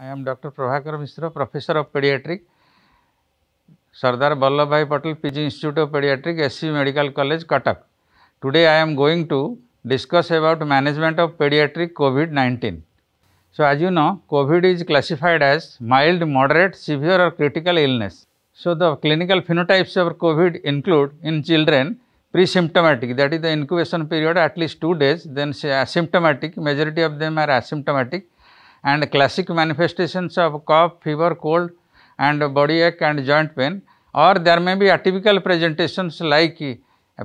I am Dr. Prabhakar Mishra, Professor of Pediatric, Sardar Vallabhbhai Patel PG Institute of Pediatric, SC Medical College, Katak. Today I am going to discuss about management of pediatric COVID-19. So as you know, COVID is classified as mild, moderate, severe or critical illness. So the clinical phenotypes of COVID include in children pre-symptomatic that is the incubation period at least 2 days then asymptomatic majority of them are asymptomatic and classic manifestations of cough, fever, cold and body ache and joint pain or there may be atypical presentations like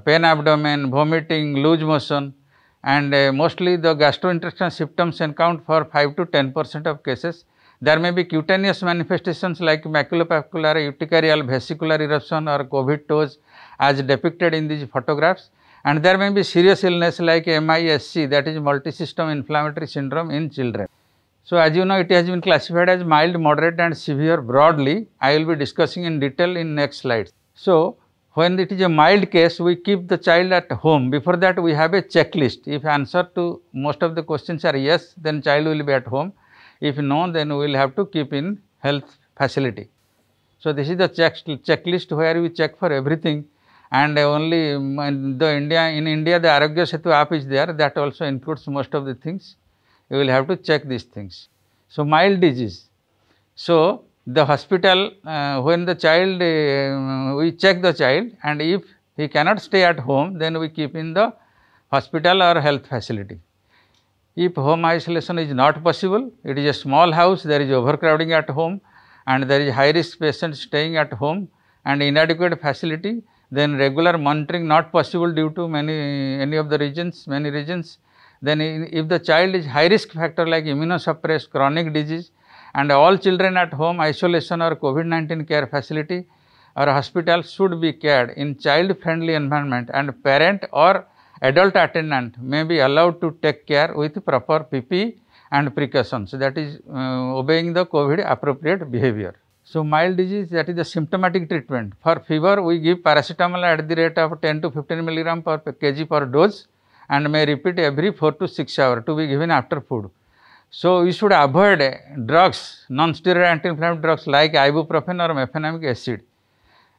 pain abdomen, vomiting, loose motion and uh, mostly the gastrointestinal symptoms account for 5 to 10 percent of cases. There may be cutaneous manifestations like maculopapular, urticarial, vesicular eruption or COVID toes as depicted in these photographs and there may be serious illness like MISC that is multisystem inflammatory syndrome in children. So, as you know it has been classified as mild, moderate and severe broadly. I will be discussing in detail in next slides. So, when it is a mild case we keep the child at home. Before that we have a checklist. If answer to most of the questions are yes then child will be at home. If no then we will have to keep in health facility. So, this is the check checklist where we check for everything and only in the India in India the Aragya Setu app is there that also includes most of the things you will have to check these things. So, mild disease. So, the hospital uh, when the child uh, we check the child and if he cannot stay at home then we keep in the hospital or health facility. If home isolation is not possible, it is a small house, there is overcrowding at home and there is high risk patient staying at home and inadequate facility, then regular monitoring not possible due to many any of the regions, many regions then if the child is high risk factor like immunosuppressed, chronic disease and all children at home isolation or COVID-19 care facility or hospital should be cared in child friendly environment and parent or adult attendant may be allowed to take care with proper PPE and precautions that is uh, obeying the COVID appropriate behavior. So, mild disease that is the symptomatic treatment. For fever, we give paracetamol at the rate of 10 to 15 milligram per kg per dose and may repeat every 4 to 6 hour to be given after food. So, you should avoid drugs, non-steroid anti-inflammatory drugs like ibuprofen or mefenamic acid.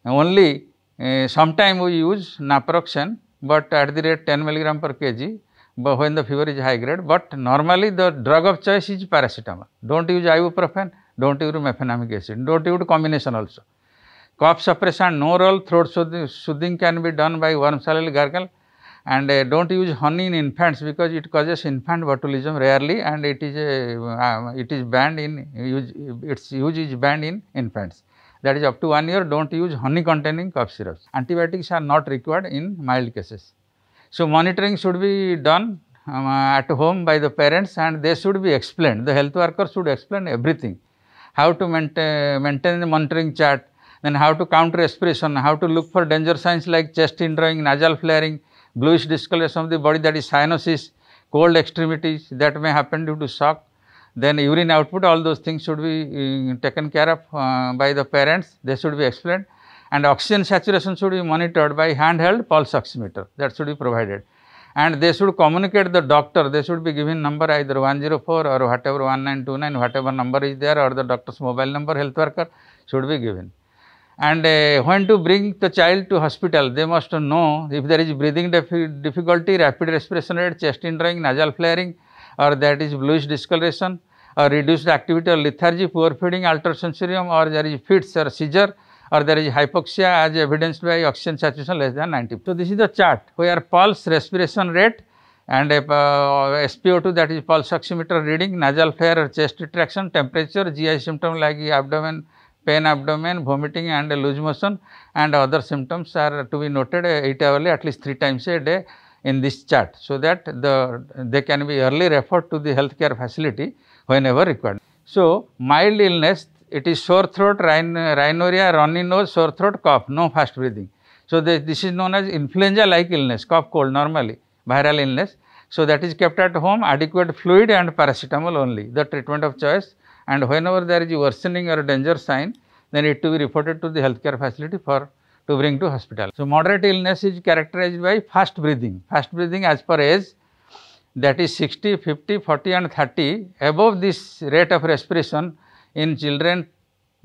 Only uh, sometime we use naproxen but at the rate 10 milligram per kg but when the fever is high grade but normally the drug of choice is paracetamol. Don't use ibuprofen, don't use mefenamic acid, don't use combination also. Cough suppression, no oral throat soothing, can be done by warm salal gargle and uh, don't use honey in infants because it causes infant botulism rarely and it is a, uh, uh, it is banned in use, its use is banned in infants that is up to 1 year don't use honey containing cough syrups antibiotics are not required in mild cases so monitoring should be done um, uh, at home by the parents and they should be explained the health worker should explain everything how to maintain, maintain the monitoring chart then how to counter respiration how to look for danger signs like chest indrawing nasal flaring bluish discoloration of the body that is cyanosis, cold extremities that may happen due to shock, then urine output all those things should be uh, taken care of uh, by the parents, they should be explained and oxygen saturation should be monitored by handheld pulse oximeter that should be provided and they should communicate the doctor they should be given number either 104 or whatever 1929 whatever number is there or the doctor's mobile number health worker should be given and uh, when to bring the child to hospital, they must know if there is breathing difficulty, rapid respiration rate, chest indrawing, nasal flaring or that is bluish discoloration or reduced activity or lethargy, poor feeding, altered sensorium, or there is fits or seizure or there is hypoxia as evidenced by oxygen saturation less than 90. So, this is the chart where pulse, respiration rate and uh, SpO2 that is pulse oximeter reading, nasal flare or chest retraction, temperature, GI symptom like abdomen pain abdomen, vomiting and loose motion and other symptoms are to be noted eight hourly at least three times a day in this chart. So, that the they can be early referred to the healthcare facility whenever required. So, mild illness it is sore throat, rhin rhinorrhea, runny nose, sore throat, cough, no fast breathing. So, this is known as influenza like illness, cough cold normally, viral illness. So, that is kept at home, adequate fluid and paracetamol only, the treatment of choice and whenever there is worsening or danger sign then it to be reported to the healthcare facility for to bring to hospital. So, moderate illness is characterized by fast breathing. Fast breathing as per age that is 60, 50, 40 and 30 above this rate of respiration in children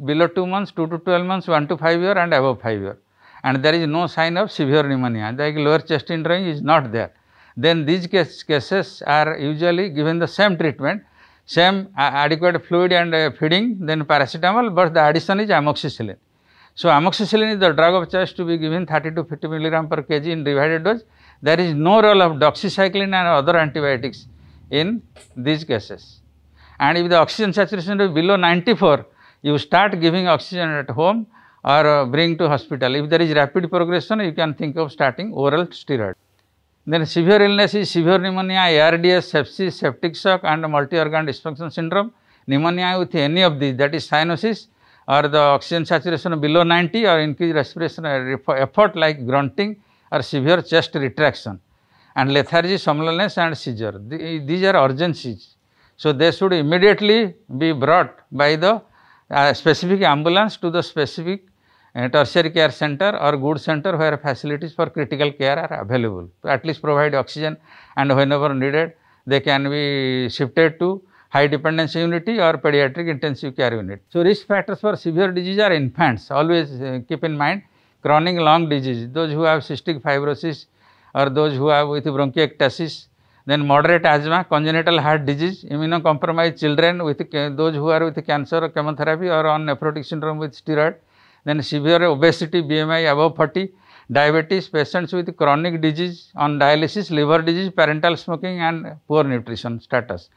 below 2 months, 2 to 12 months, 1 to 5 year and above 5 year and there is no sign of severe pneumonia like lower chest injury is not there. Then these cases are usually given the same treatment same adequate fluid and uh, feeding, then paracetamol, but the addition is amoxicillin. So, amoxicillin is the drug of choice to be given 30 to 50 milligram per kg in divided dose. There is no role of doxycycline and other antibiotics in these cases. And if the oxygen saturation is below 94, you start giving oxygen at home or uh, bring to hospital. If there is rapid progression, you can think of starting oral steroid. Then severe illness is severe pneumonia, ARDS, sepsis, septic shock and multi-organ dysfunction syndrome. Pneumonia with any of these that is cyanosis or the oxygen saturation below 90 or increased respiration effort like grunting or severe chest retraction and lethargy, somnolence and seizure. The, these are urgencies. So, they should immediately be brought by the uh, specific ambulance to the specific tertiary care centre और good centre where facilities for critical care are available at least provide oxygen and whenever needed they can be shifted to high dependency unit और paediatric intensive care unit so risk factors for severe disease are infants always keep in mind chronic lung disease those who have cystic fibrosis और those who have with bronchiectasis then moderate asthma congenital heart disease immuno compromise children with those who are with cancer और chemotherapy और on nephrotic syndrome with steroid then severe obesity, BMI above 40, diabetes, patients with chronic disease on dialysis, liver disease, parental smoking and poor nutrition status.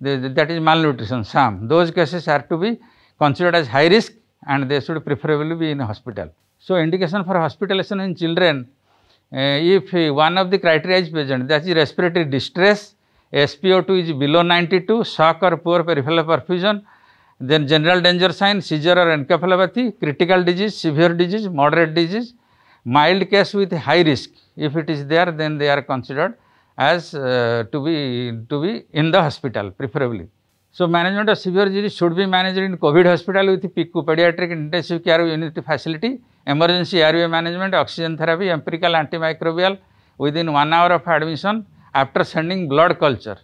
The, that is malnutrition, SAM. Those cases are to be considered as high risk and they should preferably be in hospital. So, indication for hospitalization in children, uh, if one of the criteria is present, that is respiratory distress, SpO2 is below 92, shock or poor peripheral perfusion, Then general danger sign, seizure or encephalopathy, critical disease, severe disease, moderate disease, mild case with high risk. If it is there, then they are considered as uh, to be to be in the hospital preferably. So management of severe disease should be managed in COVID hospital with PICU, pediatric intensive care unit facility, emergency airway management, oxygen therapy, empirical antimicrobial within one hour of admission after sending blood culture.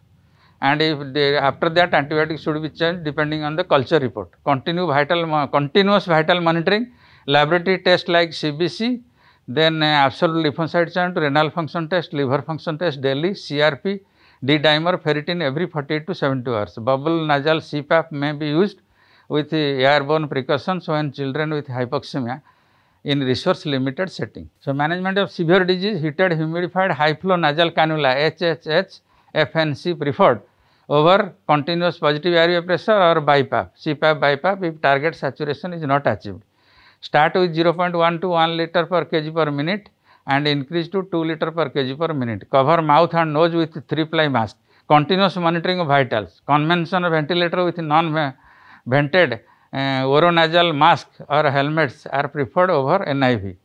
and if they, after that antibiotics should be changed depending on the culture report. Continue vital, continuous vital monitoring, laboratory test like CBC, then uh, absolute lymphocyte count, renal function test, liver function test daily, CRP, D-dimer, ferritin every 48 to 72 hours. Bubble nasal CPAP may be used with uh, airborne precautions when children with hypoxemia in resource limited setting. So, management of severe disease, heated, humidified, high flow nasal cannula HHH FNC preferred over continuous positive airway pressure or BiPAP, CPAP, BiPAP if target saturation is not achieved. Start with 0.1 to 1 liter per kg per minute and increase to 2 liter per kg per minute. Cover mouth and nose with 3 ply mask. Continuous monitoring of vitals. Convention ventilator with non-vented uh, oronasal mask or helmets are preferred over NIV.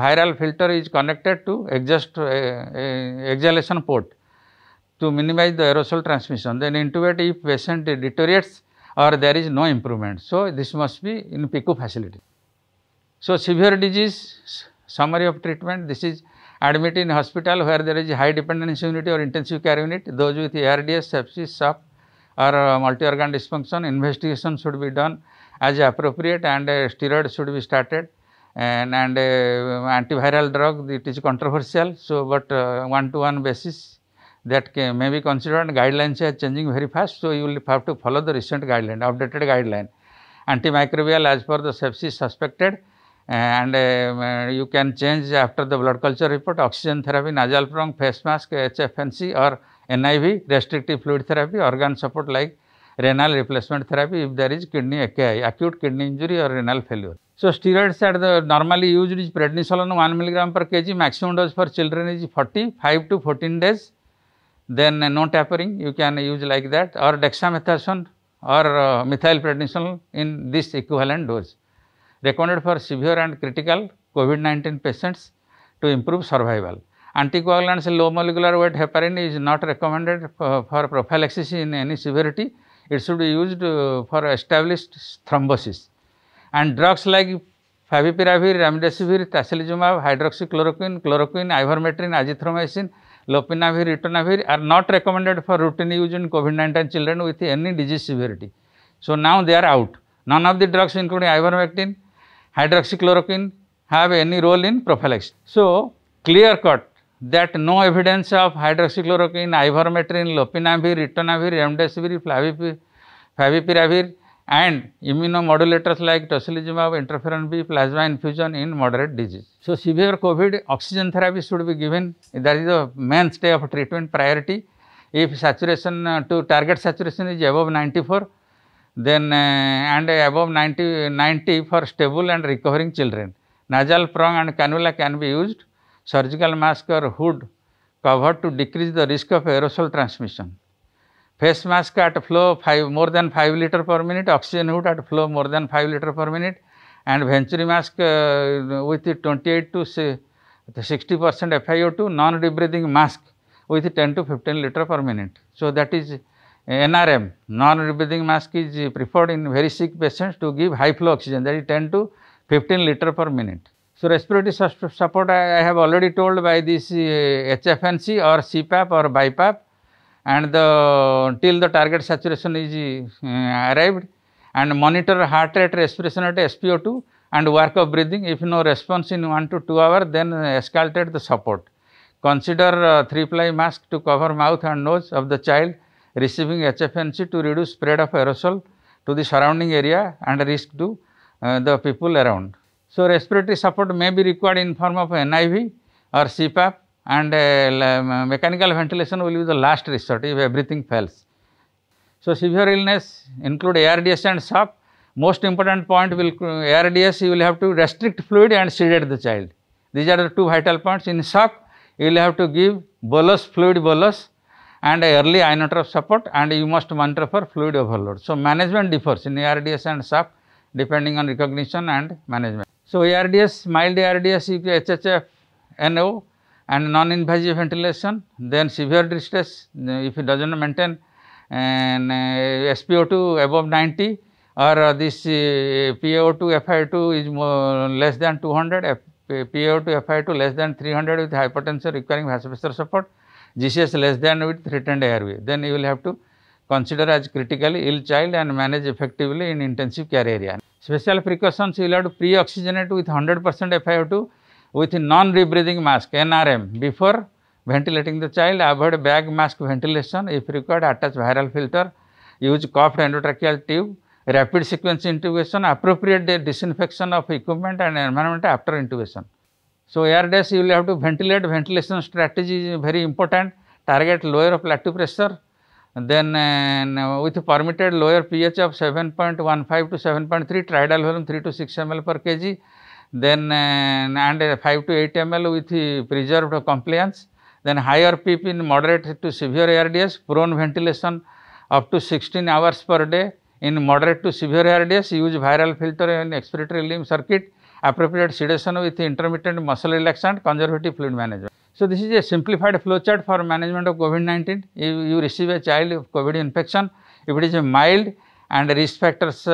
Viral filter is connected to exhaust, uh, uh, exhalation port. to minimize the aerosol transmission, then intubate if patient deteriorates or there is no improvement. So, this must be in PICU facility. So, severe disease summary of treatment this is admit in hospital where there is high dependence unit or intensive care unit those with ARDS, sepsis, SAP or uh, multi-organ dysfunction investigation should be done as appropriate and uh, steroid should be started and, and uh, antiviral drug it is controversial. So, but one to one basis that can, may be considered guidelines are changing very fast. So, you will have to follow the recent guideline, updated guideline. Antimicrobial as per the sepsis suspected and uh, you can change after the blood culture report oxygen therapy, nasal prong, face mask, HFNC or NIV, restrictive fluid therapy, organ support like renal replacement therapy if there is kidney AKI, acute kidney injury or renal failure. So, steroids are the normally used is prednisolone 1 mg per kg, maximum dose for children is 40, 5 to 14 days. then no tapering you can use like that or dexamethasone or uh, methylprednisolone in this equivalent dose. Recommended for severe and critical COVID-19 patients to improve survival. Anticoagulants low molecular weight heparin is not recommended for, for prophylaxis in any severity. It should be used uh, for established thrombosis. And drugs like favipiravir, remdesivir, tocilizumab, hydroxychloroquine, chloroquine, ivermectin, azithromycin, Lopinavir, ritonavir are not recommended for routine use in COVID-19 children with any disease severity. So now they are out. None of the drugs including ivermectin, hydroxychloroquine have any role in prophylaxis. So clear cut that no evidence of hydroxychloroquine, ivermectin, lopinavir, ritonavir, remdesivir, favipiravir and immunomodulators like tocilizumab, interferon B, plasma infusion in moderate disease. So, severe COVID oxygen therapy should be given that is the mainstay of treatment priority. If saturation uh, to target saturation is above 94 then uh, and above 90, 90 for stable and recovering children. Nasal prong and cannula can be used, surgical mask or hood covered to decrease the risk of aerosol transmission face mask at flow 5 more than 5 liter per minute, oxygen hood at flow more than 5 liter per minute and venturi mask uh, with 28 to 60 percent FiO2 non-debreathing mask with 10 to 15 liter per minute. So, that is NRM non rebreathing mask is preferred in very sick patients to give high flow oxygen that is 10 to 15 liter per minute. So, respiratory support I, have already told by this HFNC uh, or CPAP or BiPAP and the till the target saturation is uh, arrived and monitor heart rate respiration rate SpO2 and work of breathing if no response in 1 to 2 hour then escalate the support. Consider uh, 3 ply mask to cover mouth and nose of the child receiving HFNC to reduce spread of aerosol to the surrounding area and risk to uh, the people around. So, respiratory support may be required in form of NIV or CPAP and uh, mechanical ventilation will be the last resort if everything fails. So, severe illness include ARDS and shock. Most important point will uh, ARDS you will have to restrict fluid and sedate the child. These are the two vital points. In shock you will have to give bolus, fluid bolus and early inotrope support and you must monitor for fluid overload. So, management differs in ARDS and shock depending on recognition and management. So, ARDS, mild ARDS, HHF, NO and non-invasive ventilation, then severe distress uh, if it does not maintain and uh, SpO2 above 90 or uh, this po 2 Fi2 is more, less than 200, po 2 Fi2 less than 300 with hypertension requiring vasopressor support, GCS less than with threatened airway, then you will have to consider as critically ill child and manage effectively in intensive care area. Special precautions you will have to pre-oxygenate with 100 percent FiO2 with non-rebreathing mask NRM before ventilating the child avoid bag mask ventilation if required attach viral filter use coughed endotracheal tube rapid sequence intubation appropriate disinfection of equipment and environment after intubation so air days you will have to ventilate ventilation strategy is very important target lower plateau pressure then uh, with permitted lower pH of 7.15 to 7.3 tridal volume 3 to 6 ml per kg then uh, and uh, 5 to 8 ml with preserved compliance, then higher PEEP in moderate to severe ARDS, prone ventilation up to 16 hours per day in moderate to severe ARDS, use viral filter and expiratory limb circuit, appropriate sedation with intermittent muscle relaxant, conservative fluid management. So, this is a simplified flowchart for management of COVID-19. If you receive a child of COVID infection, if it is mild and risk factors uh,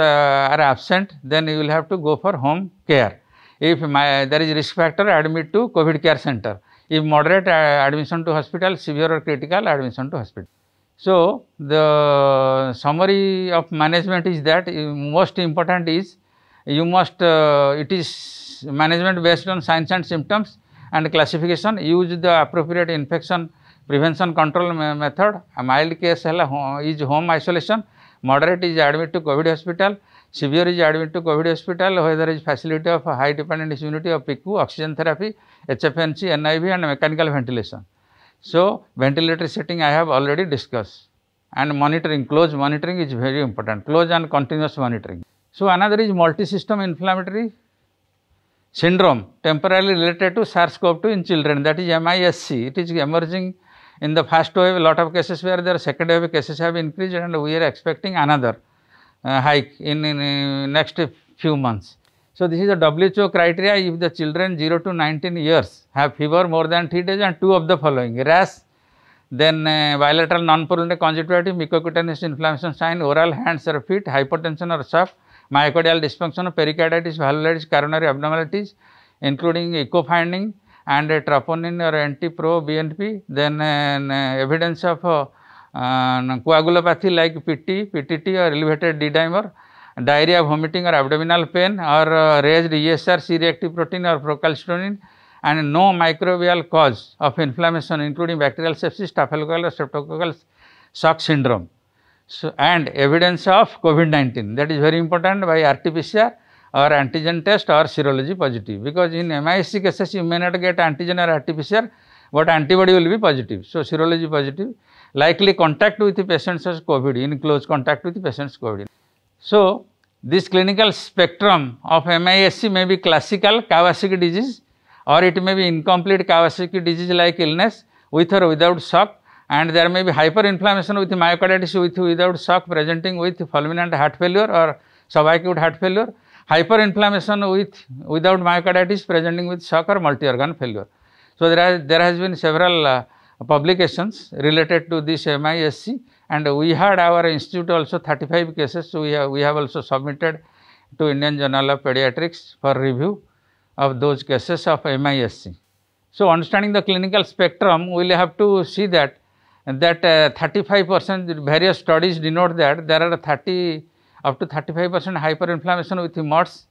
are absent, then you will have to go for home care. If my, there is risk factor, admit to COVID care center. If moderate, uh, admission to hospital. Severe or critical, admission to hospital. So, the summary of management is that uh, most important is you must, uh, it is management based on signs and symptoms and classification, use the appropriate infection prevention control method, a mild case is home isolation, moderate is admit to COVID hospital, Severe is admitted to COVID hospital where there is facility of high dependent immunity of PICU, oxygen therapy, HFNC, NIV and mechanical ventilation. So, ventilator setting I have already discussed and monitoring, close monitoring is very important, close and continuous monitoring. So, another is multi-system inflammatory syndrome temporarily related to SARS-CoV-2 in children that is MISC. It is emerging in the first wave, lot of cases where there are secondary cases have increased and we are expecting another. Uh, hike in, in next few months. So, this is a WHO criteria if the children 0 to 19 years have fever more than 3 days and two of the following rash, then uh, bilateral non purulent conjunctivitis, mucocutaneous inflammation sign, oral hands or feet, hypertension or shock, myocardial dysfunction, pericarditis, valvularis, coronary abnormalities including echo finding and uh, troponin or anti-pro BNP, then uh, evidence of uh, coagulopathy like PT PTT और elevated D dimer diarrhoea vomiting और abdominal pain और raised or C reactive protein और procalcitonin and no microbial cause of inflammation including bacterial sepsis staphylococcal और streptococcal shock syndrome and evidence of COVID 19 that is very important by RTPCR और antigen test और serology positive because in M I C cases you may not get antigen और R T P C R but antibody will be positive. So, serology positive, likely contact with the patients as COVID, in close contact with the patients COVID. So, this clinical spectrum of MISC may be classical Kawasaki disease or it may be incomplete Kawasaki disease like illness with or without shock and there may be hyperinflammation with myocarditis with without shock presenting with fulminant heart failure or subacute heart failure, hyperinflammation with without myocarditis presenting with shock or multi-organ failure. So, there, are, there has been several uh, publications related to this MISC and we had our institute also 35 cases. So, we have, we have also submitted to Indian Journal of Pediatrics for review of those cases of MISC. So, understanding the clinical spectrum, we will have to see that that uh, 35 percent various studies denote that there are 30 up to 35 percent hyperinflammation with MRS.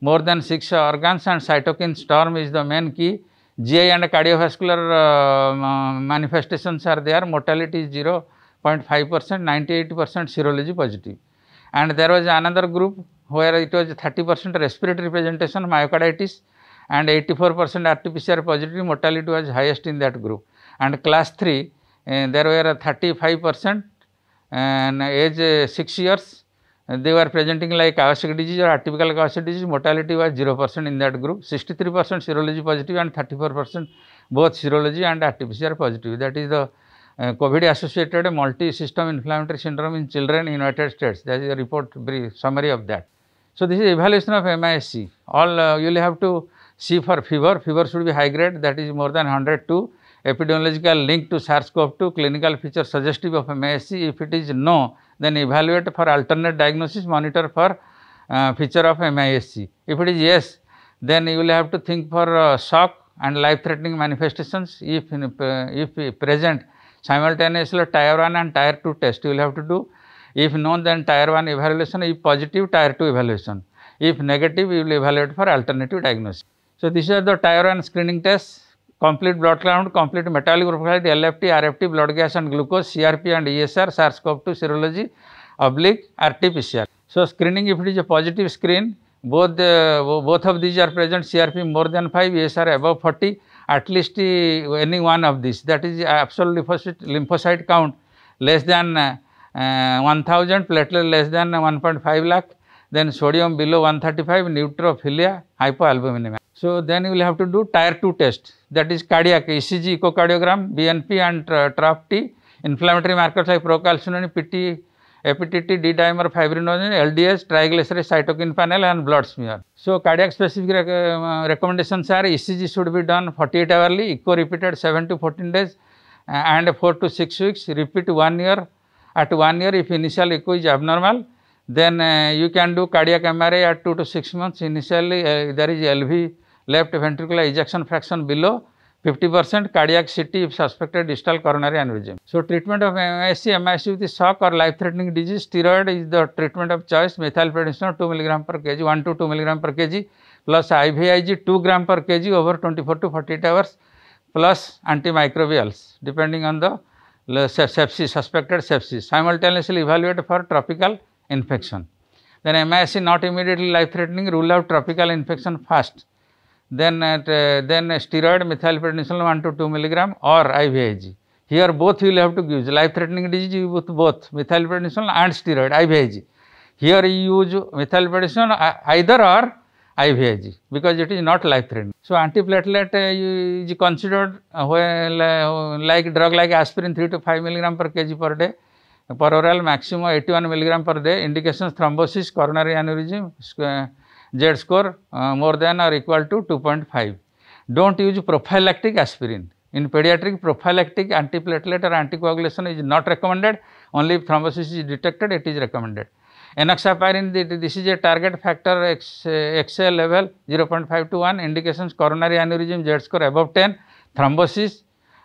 More than 6 organs and cytokine storm is the main key GI and cardiovascular uh, manifestations are there, mortality is 0.5 percent, 98 percent serology positive. And there was another group where it was 30 percent respiratory presentation, myocarditis and 84 percent RT-PCR positive, mortality was highest in that group. And class 3, uh, there were 35 percent and age 6 years they were presenting like Kawasaki disease or atypical Kawasaki disease, mortality was 0% in that group, 63% serology positive and 34% both serology and RT-PCR positive. That is the uh, COVID associated multi-system inflammatory syndrome in children in United States. That is a report brief summary of that. So, this is evaluation of MISC. All uh, you will have to see for fever. Fever should be high grade that is more than 102. Epidemiological link to SARS-CoV-2 clinical feature suggestive of MISC. If it is no, then evaluate for alternate diagnosis, monitor for uh, feature of MISC. If it is yes, then you will have to think for uh, shock and life-threatening manifestations. If, in, uh, if present, simultaneously tier 1 and tier 2 test you will have to do. If known, then tier 1 evaluation, if positive, tier 2 evaluation. If negative, you will evaluate for alternative diagnosis. So, these are the tier 1 screening tests complete blood count, complete metabolic profile, LFT, RFT, blood gas and glucose, CRP and ESR, SARS-CoV-2 serology, oblique, RT-PCR. So screening, if it is a positive screen, both uh, both of these are present, CRP more than 5, ESR above 40, at least uh, any one of these, that is absolute lymphocyte, lymphocyte count less than uh, 1000, platelet less than 1.5 lakh, then sodium below 135, neutrophilia, hypoalbuminemia. So, then you will have to do tier 2 test that is cardiac ECG echocardiogram, BNP and uh, inflammatory markers like procalcinoin, PT, APTT, D-dimer, fibrinogen, LDS, triglyceride, cytokine panel and blood smear. So, cardiac specific rec um, uh, recommendations are ECG should be done 48 hourly, echo repeated 7 to 14 days uh, and 4 to 6 weeks, repeat 1 year. At 1 year if initial echo is abnormal, then uh, you can do cardiac MRI at 2 to 6 months. Initially uh, there is LV left ventricular ejection fraction below 50% percent cardiac CT suspected distal coronary aneurysm so treatment of M I C M I C with और life threatening disease steroid is the treatment of choice methyl prednisolone two milligram per K kg one to two milligram per kg plus I V I G two gram per kg over twenty four to forty eight hours plus anti microbials depending on the sepsis suspected sepsis simultaneously evaluate for tropical infection then M I C not immediately life threatening rule out tropical infection fast then at, uh, then steroid methylprednisolone 1 to 2 mg or IVIG. Here both you will have to give life threatening disease you both both methylprednisolone and steroid IVIG. Here you use methylprednisolone either or IVIG because it is not life threatening. So antiplatelet uh, is considered uh, well, uh, like drug like aspirin 3 to 5 mg per kg per day per oral maximum 81 milligram per day indications thrombosis coronary aneurysm Z score uh, more than or equal to 2.5. Don't use prophylactic aspirin. In pediatric prophylactic antiplatelet or anticoagulation is not recommended, only if thrombosis is detected it is recommended. Enoxaparin, this is a target factor XL level 0.5 to 1, indications coronary aneurysm Z score above 10, thrombosis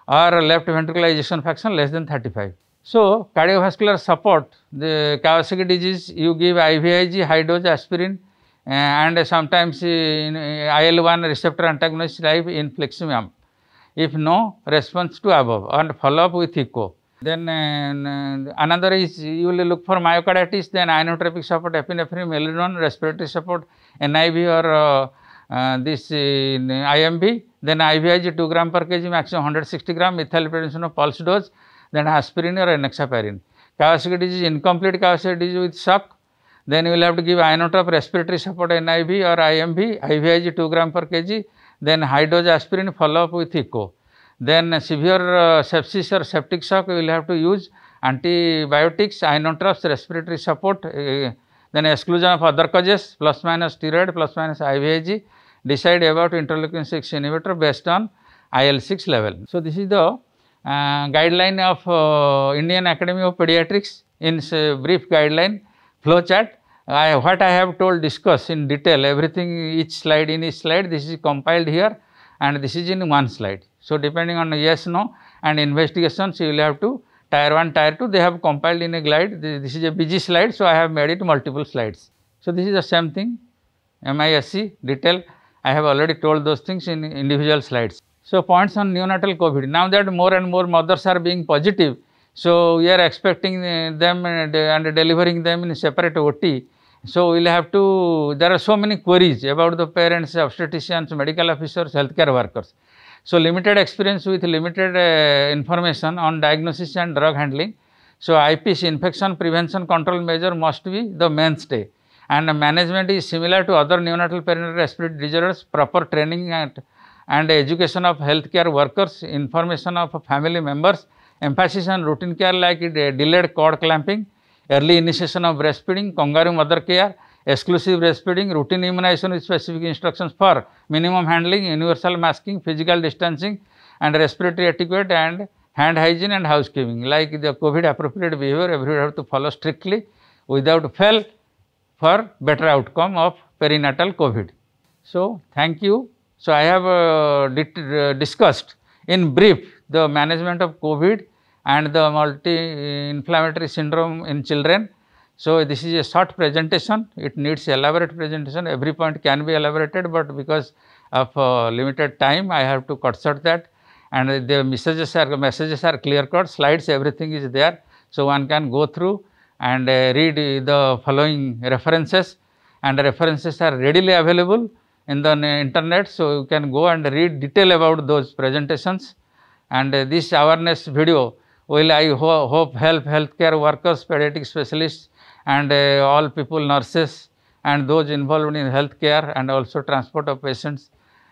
or left ventricular ejection fraction less than 35. So, cardiovascular support, the Kawasaki disease, you give IVIG, high dose aspirin, and sometimes IL-1 receptor antagonist live in fleximium. If no response to above and follow up with echo. Then uh, another is you will look for myocarditis, then ionotropic support, epinephrine, melodone, respiratory support, NIV or uh, uh, this uh, IMB, then IVIG 2 gram per kg, maximum 160 gram, prevention of pulse dose, then aspirin or enoxaparin. Kawasaki disease, incomplete Kawasaki disease with shock, Then you will have to give inotrope respiratory support NIV or IMV, IVIG 2 gram per kg, then high dose aspirin follow up with ECO. Then severe uh, sepsis or septic shock, you will have to use antibiotics, inotropes, respiratory support, uh, then exclusion of other causes, plus minus steroid, plus minus IVIG, decide about interleukin 6 inhibitor based on IL 6 level. So, this is the uh, guideline of uh, Indian Academy of Pediatrics in brief guideline flow chart I, what I have told discuss in detail everything each slide in each slide this is compiled here and this is in one slide. So, depending on yes no and investigations you will have to tier 1 tier 2 they have compiled in a glide this, this is a busy slide. So, I have made it multiple slides. So, this is the same thing MISC detail I have already told those things in individual slides. So, points on neonatal COVID now that more and more mothers are being positive. So, we are expecting uh, them uh, and delivering them in separate OT so, we will have to, there are so many queries about the parents, obstetricians, medical officers, healthcare workers. So, limited experience with limited uh, information on diagnosis and drug handling. So, IPC infection prevention control measure must be the mainstay and management is similar to other neonatal perinatal respiratory disorders, proper training and, and education of healthcare workers, information of family members, emphasis on routine care like delayed cord clamping, early initiation of breastfeeding, kangaroo mother care, exclusive breastfeeding, routine immunization with specific instructions for minimum handling, universal masking, physical distancing and respiratory etiquette and hand hygiene and housekeeping. Like the COVID appropriate behavior, everyone have to follow strictly without fail for better outcome of perinatal COVID. So, thank you. So, I have uh, uh, discussed in brief the management of COVID and the multi-inflammatory syndrome in children. So, this is a short presentation, it needs elaborate presentation, every point can be elaborated, but because of uh, limited time, I have to cut short that and the messages are, messages are clear cut, slides, everything is there. So, one can go through and uh, read the following references and references are readily available in the internet. So, you can go and read detail about those presentations and uh, this awareness video well, I ho hope help healthcare workers, pediatric specialists and uh, all people, nurses and those involved in healthcare and also transport of patients.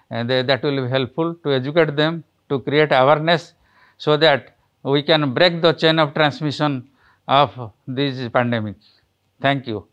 And uh, they, that will be helpful to educate them, to create awareness so that we can break the chain of transmission of this pandemic. Thank you.